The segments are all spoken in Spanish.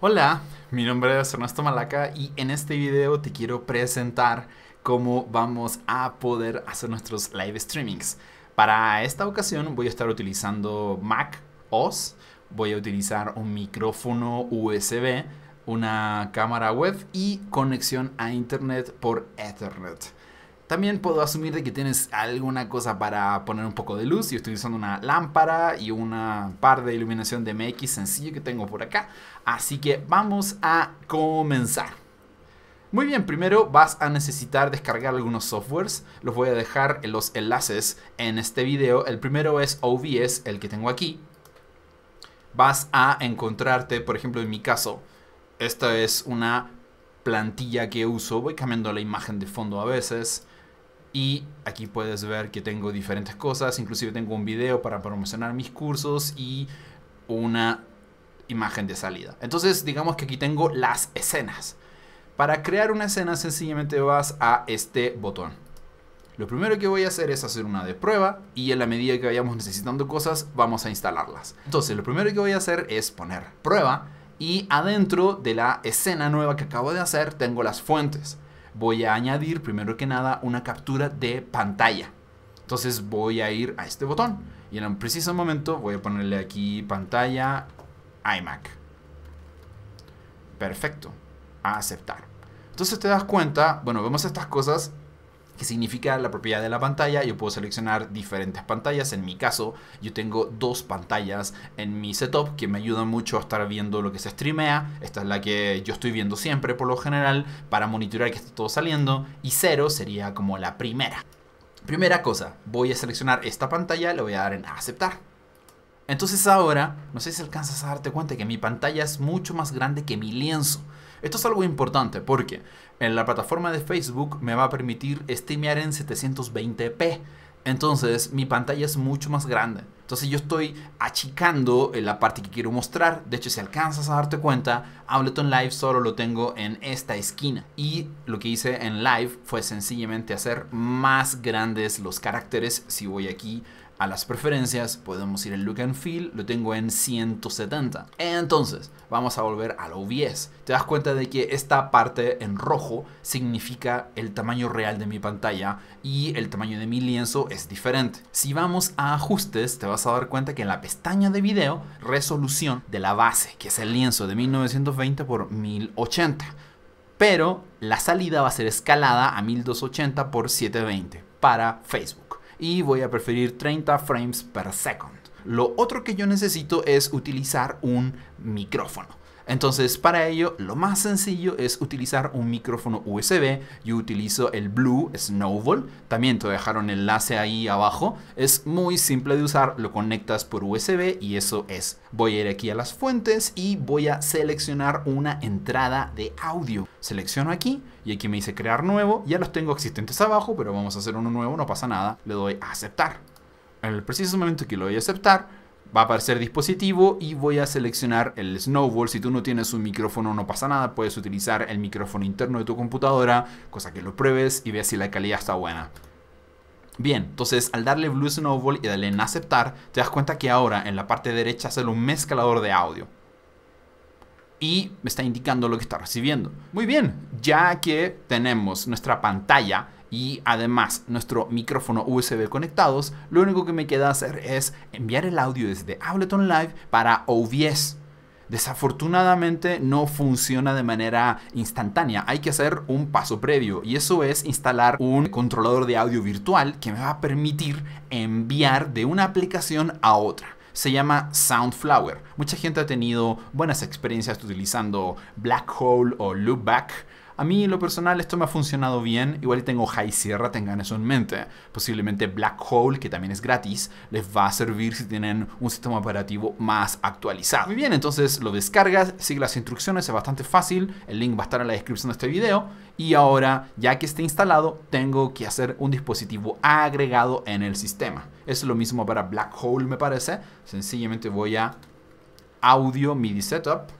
Hola, mi nombre es Ernesto Malaca y en este video te quiero presentar cómo vamos a poder hacer nuestros live streamings. Para esta ocasión voy a estar utilizando Mac OS, voy a utilizar un micrófono USB, una cámara web y conexión a internet por Ethernet. También puedo asumir de que tienes alguna cosa para poner un poco de luz. Yo estoy usando una lámpara y una par de iluminación de MX sencillo que tengo por acá. Así que vamos a comenzar. Muy bien, primero vas a necesitar descargar algunos softwares. Los voy a dejar en los enlaces en este video. El primero es OBS, el que tengo aquí. Vas a encontrarte, por ejemplo, en mi caso, esta es una plantilla que uso. Voy cambiando la imagen de fondo a veces. Y aquí puedes ver que tengo diferentes cosas, inclusive tengo un video para promocionar mis cursos y una imagen de salida. Entonces digamos que aquí tengo las escenas. Para crear una escena sencillamente vas a este botón. Lo primero que voy a hacer es hacer una de prueba y en la medida que vayamos necesitando cosas vamos a instalarlas. Entonces lo primero que voy a hacer es poner prueba y adentro de la escena nueva que acabo de hacer tengo las fuentes voy a añadir primero que nada una captura de pantalla. Entonces voy a ir a este botón y en un preciso momento voy a ponerle aquí pantalla iMac. Perfecto. A aceptar. Entonces te das cuenta, bueno, vemos estas cosas que significa la propiedad de la pantalla. Yo puedo seleccionar diferentes pantallas. En mi caso, yo tengo dos pantallas en mi setup que me ayudan mucho a estar viendo lo que se streamea. Esta es la que yo estoy viendo siempre por lo general para monitorear que está todo saliendo. Y cero sería como la primera. Primera cosa, voy a seleccionar esta pantalla, le voy a dar en aceptar. Entonces ahora, no sé si alcanzas a darte cuenta que mi pantalla es mucho más grande que mi lienzo. Esto es algo importante porque en la plataforma de Facebook me va a permitir streamear en 720p. Entonces mi pantalla es mucho más grande. Entonces yo estoy achicando la parte que quiero mostrar. De hecho, si alcanzas a darte cuenta, Ableton Live solo lo tengo en esta esquina. Y lo que hice en Live fue sencillamente hacer más grandes los caracteres. Si voy aquí a las preferencias, podemos ir en look and feel, lo tengo en 170. Entonces, vamos a volver a OBS. Te das cuenta de que esta parte en rojo significa el tamaño real de mi pantalla y el tamaño de mi lienzo es diferente. Si vamos a ajustes, te vas a dar cuenta que en la pestaña de video, resolución de la base, que es el lienzo de 1920 por 1080. Pero la salida va a ser escalada a 1280 por 720 para Facebook y voy a preferir 30 frames per second. Lo otro que yo necesito es utilizar un micrófono. Entonces, para ello, lo más sencillo es utilizar un micrófono USB. Yo utilizo el Blue Snowball. También te dejaron enlace ahí abajo. Es muy simple de usar. Lo conectas por USB y eso es. Voy a ir aquí a las fuentes y voy a seleccionar una entrada de audio. Selecciono aquí y aquí me dice crear nuevo. Ya los tengo existentes abajo, pero vamos a hacer uno nuevo, no pasa nada. Le doy a aceptar. En el preciso momento que lo voy a aceptar, va a aparecer dispositivo y voy a seleccionar el Snowball. Si tú no tienes un micrófono no pasa nada, puedes utilizar el micrófono interno de tu computadora, cosa que lo pruebes y veas si la calidad está buena. Bien, entonces al darle Blue Snowball y darle en aceptar, te das cuenta que ahora en la parte derecha sale un mezclador de audio. Y me está indicando lo que está recibiendo. Muy bien, ya que tenemos nuestra pantalla y además nuestro micrófono USB conectados, lo único que me queda hacer es enviar el audio desde Ableton Live para OBS. Desafortunadamente no funciona de manera instantánea, hay que hacer un paso previo y eso es instalar un controlador de audio virtual que me va a permitir enviar de una aplicación a otra se llama Soundflower. Mucha gente ha tenido buenas experiencias utilizando Black Hole o Loopback a mí, en lo personal, esto me ha funcionado bien. Igual tengo High Sierra, tengan eso en mente. Posiblemente Black Hole, que también es gratis, les va a servir si tienen un sistema operativo más actualizado. Muy bien, entonces lo descargas, sigue las instrucciones, es bastante fácil. El link va a estar en la descripción de este video. Y ahora, ya que esté instalado, tengo que hacer un dispositivo agregado en el sistema. Es lo mismo para Black Hole, me parece. Sencillamente voy a Audio MIDI Setup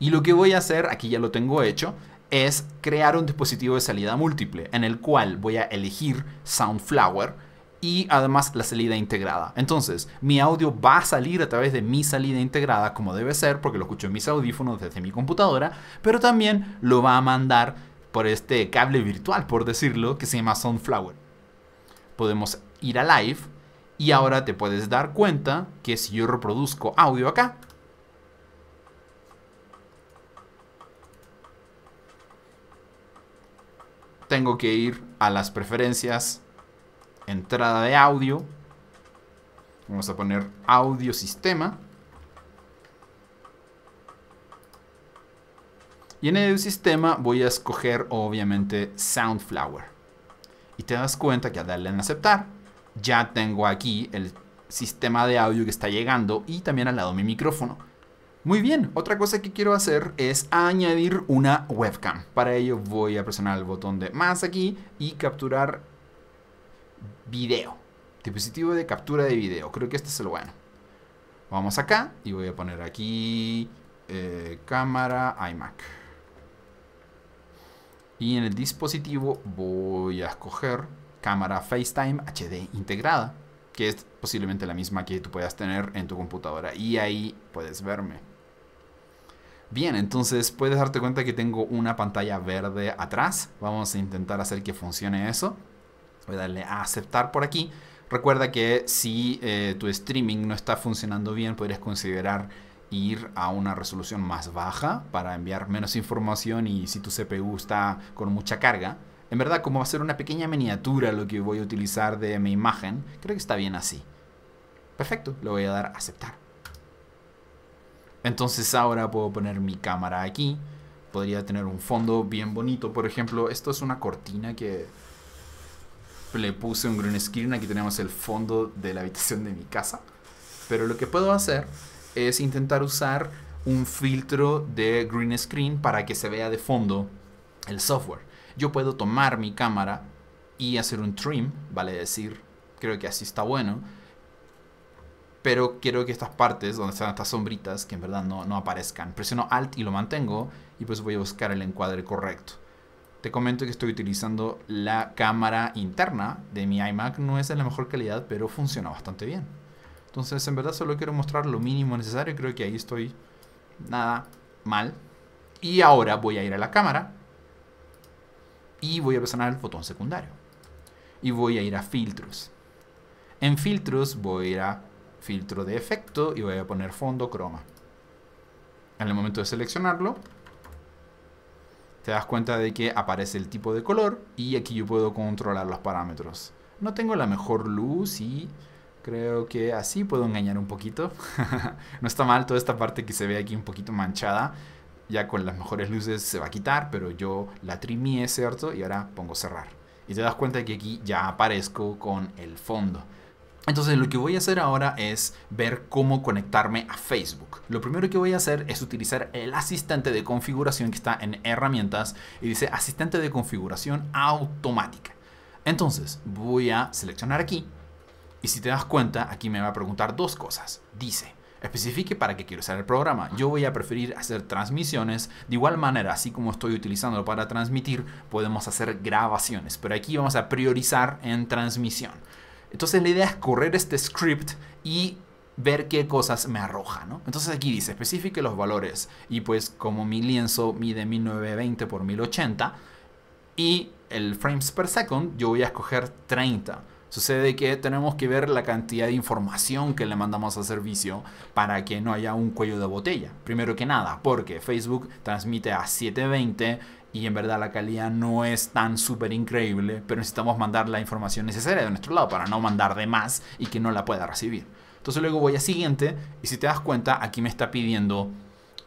Y lo que voy a hacer, aquí ya lo tengo hecho, es crear un dispositivo de salida múltiple en el cual voy a elegir Soundflower y además la salida integrada. Entonces, mi audio va a salir a través de mi salida integrada como debe ser porque lo escucho en mis audífonos desde mi computadora, pero también lo va a mandar por este cable virtual, por decirlo, que se llama Soundflower. Podemos ir a live y ahora te puedes dar cuenta que si yo reproduzco audio acá, tengo que ir a las preferencias, entrada de audio. Vamos a poner audio sistema. Y en el sistema voy a escoger obviamente Soundflower. Y te das cuenta que al darle en aceptar, ya tengo aquí el sistema de audio que está llegando y también al lado mi micrófono. Muy bien, otra cosa que quiero hacer es añadir una webcam. Para ello voy a presionar el botón de más aquí y capturar video. Dispositivo de captura de video, creo que este es el bueno. Vamos acá y voy a poner aquí eh, cámara iMac. Y en el dispositivo voy a escoger cámara FaceTime HD integrada, que es posiblemente la misma que tú puedas tener en tu computadora. Y ahí puedes verme. Bien, entonces puedes darte cuenta que tengo una pantalla verde atrás. Vamos a intentar hacer que funcione eso. Voy a darle a aceptar por aquí. Recuerda que si eh, tu streaming no está funcionando bien, podrías considerar ir a una resolución más baja para enviar menos información y si tu CPU está con mucha carga. En verdad, como va a ser una pequeña miniatura lo que voy a utilizar de mi imagen, creo que está bien así. Perfecto, le voy a dar a aceptar. Entonces ahora puedo poner mi cámara aquí. Podría tener un fondo bien bonito. Por ejemplo, esto es una cortina que le puse un green screen. Aquí tenemos el fondo de la habitación de mi casa. Pero lo que puedo hacer es intentar usar un filtro de green screen para que se vea de fondo el software. Yo puedo tomar mi cámara y hacer un trim, vale decir, creo que así está bueno pero quiero que estas partes donde están estas sombritas, que en verdad no, aparezcan. Presiono Alt y lo mantengo, y pues voy a buscar el encuadre correcto. Te comento que estoy utilizando la cámara interna de mi iMac, no es de la mejor calidad, pero funciona bastante bien. Entonces, en verdad solo quiero mostrar lo mínimo necesario, creo que ahí estoy nada mal. Y ahora voy a ir a la cámara y voy a presionar el botón secundario. Y voy a ir a filtros. En filtros voy a ir a filtro de efecto y voy a poner fondo croma. En el momento de seleccionarlo, te das cuenta de que aparece el tipo de color y aquí yo puedo controlar los parámetros. No tengo la mejor luz y creo que así puedo engañar un poquito. no está mal toda esta parte que se ve aquí un poquito manchada. Ya con las mejores luces se va a quitar, pero yo la es ¿cierto? Y ahora pongo cerrar. Y te das cuenta de que aquí ya aparezco con el fondo. Entonces lo que voy a hacer ahora es ver cómo conectarme a Facebook. Lo primero que voy a hacer es utilizar el asistente de configuración que está en herramientas y dice asistente de configuración automática. Entonces voy a seleccionar aquí y si te das cuenta aquí me va a preguntar dos cosas. Dice especifique para qué quiero usar el programa. Yo voy a preferir hacer transmisiones. De igual manera, así como estoy utilizando para transmitir, podemos hacer grabaciones. Pero aquí vamos a priorizar en transmisión. Entonces la idea es correr este script y ver qué cosas me arroja, ¿no? Entonces aquí dice, especifique los valores. Y pues como mi lienzo mide 1920 por 1080 y el frames per second, yo voy a escoger 30. Sucede que tenemos que ver la cantidad de información que le mandamos al servicio para que no haya un cuello de botella. Primero que nada, porque Facebook transmite a 720 y en verdad la calidad no es tan súper increíble, pero necesitamos mandar la información necesaria de nuestro lado para no mandar de más y que no la pueda recibir. Entonces luego voy a siguiente y si te das cuenta aquí me está pidiendo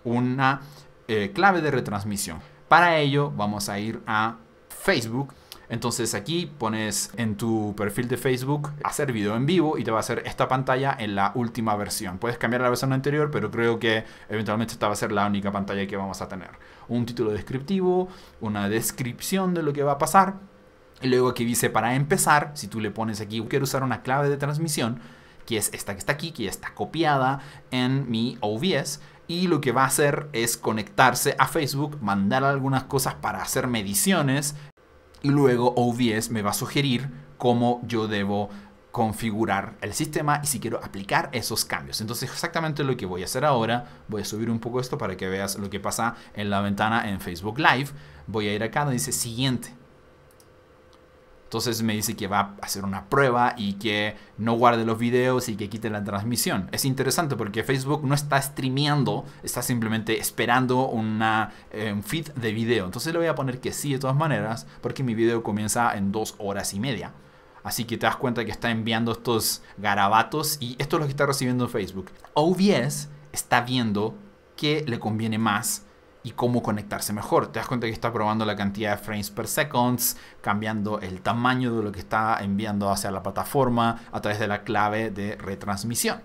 una eh, clave de retransmisión. Para ello vamos a ir a Facebook entonces aquí pones en tu perfil de Facebook hacer video en vivo y te va a hacer esta pantalla en la última versión. Puedes cambiar la versión anterior, pero creo que eventualmente esta va a ser la única pantalla que vamos a tener. Un título descriptivo, una descripción de lo que va a pasar. Y luego aquí dice para empezar, si tú le pones aquí quiero usar una clave de transmisión, que es esta que está aquí, que está copiada en mi OBS. Y lo que va a hacer es conectarse a Facebook, mandar algunas cosas para hacer mediciones y luego OBS me va a sugerir cómo yo debo configurar el sistema y si quiero aplicar esos cambios. Entonces exactamente lo que voy a hacer ahora, voy a subir un poco esto para que veas lo que pasa en la ventana en Facebook Live. Voy a ir acá donde dice siguiente entonces me dice que va a hacer una prueba y que no guarde los videos y que quite la transmisión. Es interesante porque Facebook no está streameando, está simplemente esperando una, eh, un feed de video. Entonces le voy a poner que sí de todas maneras porque mi video comienza en dos horas y media. Así que te das cuenta que está enviando estos garabatos y esto es lo que está recibiendo Facebook. OBS está viendo qué le conviene más y cómo conectarse mejor. Te das cuenta que está probando la cantidad de frames per seconds, cambiando el tamaño de lo que está enviando hacia la plataforma a través de la clave de retransmisión.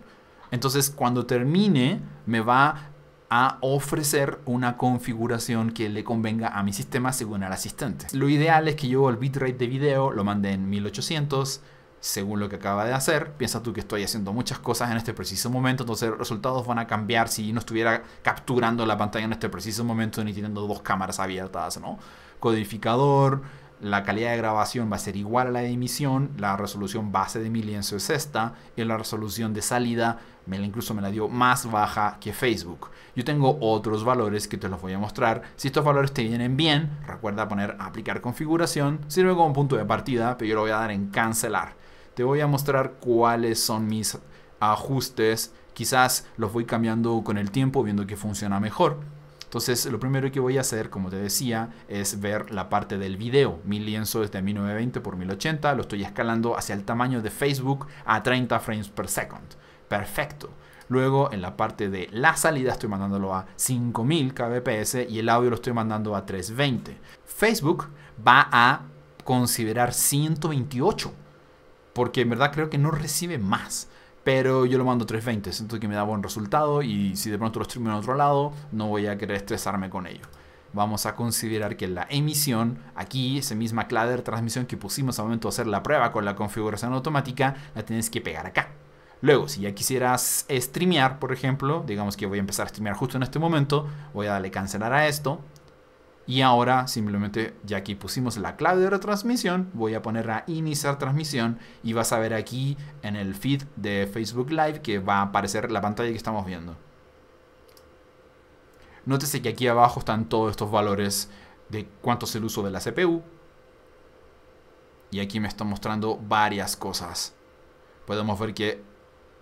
Entonces, cuando termine, me va a ofrecer una configuración que le convenga a mi sistema según el asistente. Lo ideal es que yo el bitrate de video lo mande en 1800 según lo que acaba de hacer. Piensa tú que estoy haciendo muchas cosas en este preciso momento, entonces los resultados van a cambiar si no estuviera capturando la pantalla en este preciso momento ni teniendo dos cámaras abiertas, ¿no? Codificador, la calidad de grabación va a ser igual a la de emisión, la resolución base de mi lienzo es esta y la resolución de salida me la, incluso me la dio más baja que Facebook. Yo tengo otros valores que te los voy a mostrar. Si estos valores te vienen bien, recuerda poner aplicar configuración, sirve como punto de partida, pero yo lo voy a dar en cancelar. Te voy a mostrar cuáles son mis ajustes, quizás los voy cambiando con el tiempo viendo que funciona mejor. Entonces, lo primero que voy a hacer, como te decía, es ver la parte del video. Mi lienzo es de 1920 por 1080, lo estoy escalando hacia el tamaño de Facebook a 30 frames per second. Perfecto. Luego en la parte de la salida estoy mandándolo a 5000 kbps y el audio lo estoy mandando a 320. Facebook va a considerar 128 porque en verdad creo que no recibe más pero yo lo mando 320, siento que me da buen resultado y si de pronto lo streameo en otro lado, no voy a querer estresarme con ello. Vamos a considerar que la emisión, aquí, esa misma clader transmisión que pusimos al momento de hacer la prueba con la configuración automática, la tienes que pegar acá. Luego, si ya quisieras streamear, por ejemplo, digamos que voy a empezar a streamear justo en este momento, voy a darle cancelar a esto, y ahora simplemente, ya que pusimos la clave de retransmisión, voy a poner a iniciar transmisión y vas a ver aquí en el feed de Facebook Live que va a aparecer la pantalla que estamos viendo. Nótese que aquí abajo están todos estos valores de cuánto es el uso de la CPU. Y aquí me está mostrando varias cosas. Podemos ver que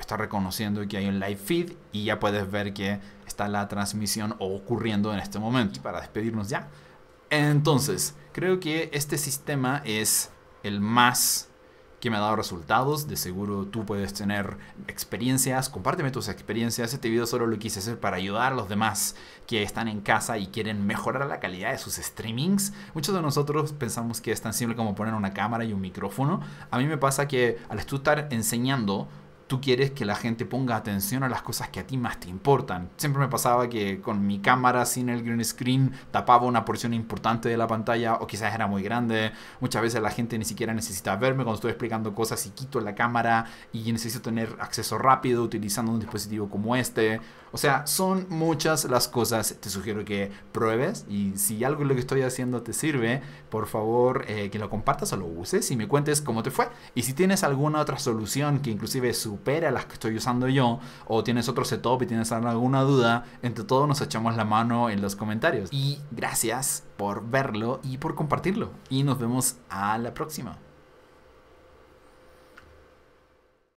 está reconociendo que hay un live feed y ya puedes ver que está la transmisión ocurriendo en este momento. Para despedirnos ya. Entonces, creo que este sistema es el más que me ha dado resultados. De seguro tú puedes tener experiencias. Compárteme tus experiencias. Este video solo lo quise hacer para ayudar a los demás que están en casa y quieren mejorar la calidad de sus streamings. Muchos de nosotros pensamos que es tan simple como poner una cámara y un micrófono. A mí me pasa que al estar enseñando tú quieres que la gente ponga atención a las cosas que a ti más te importan. Siempre me pasaba que con mi cámara sin el green screen tapaba una porción importante de la pantalla o quizás era muy grande. Muchas veces la gente ni siquiera necesita verme cuando estoy explicando cosas y quito la cámara y necesito tener acceso rápido utilizando un dispositivo como este. O sea, son muchas las cosas. Te sugiero que pruebes y si algo de lo que estoy haciendo te sirve, por favor eh, que lo compartas o lo uses y me cuentes cómo te fue. Y si tienes alguna otra solución que inclusive supera las que estoy usando yo o tienes otro setup y tienes alguna duda, entre todos nos echamos la mano en los comentarios. Y gracias por verlo y por compartirlo. Y nos vemos a la próxima.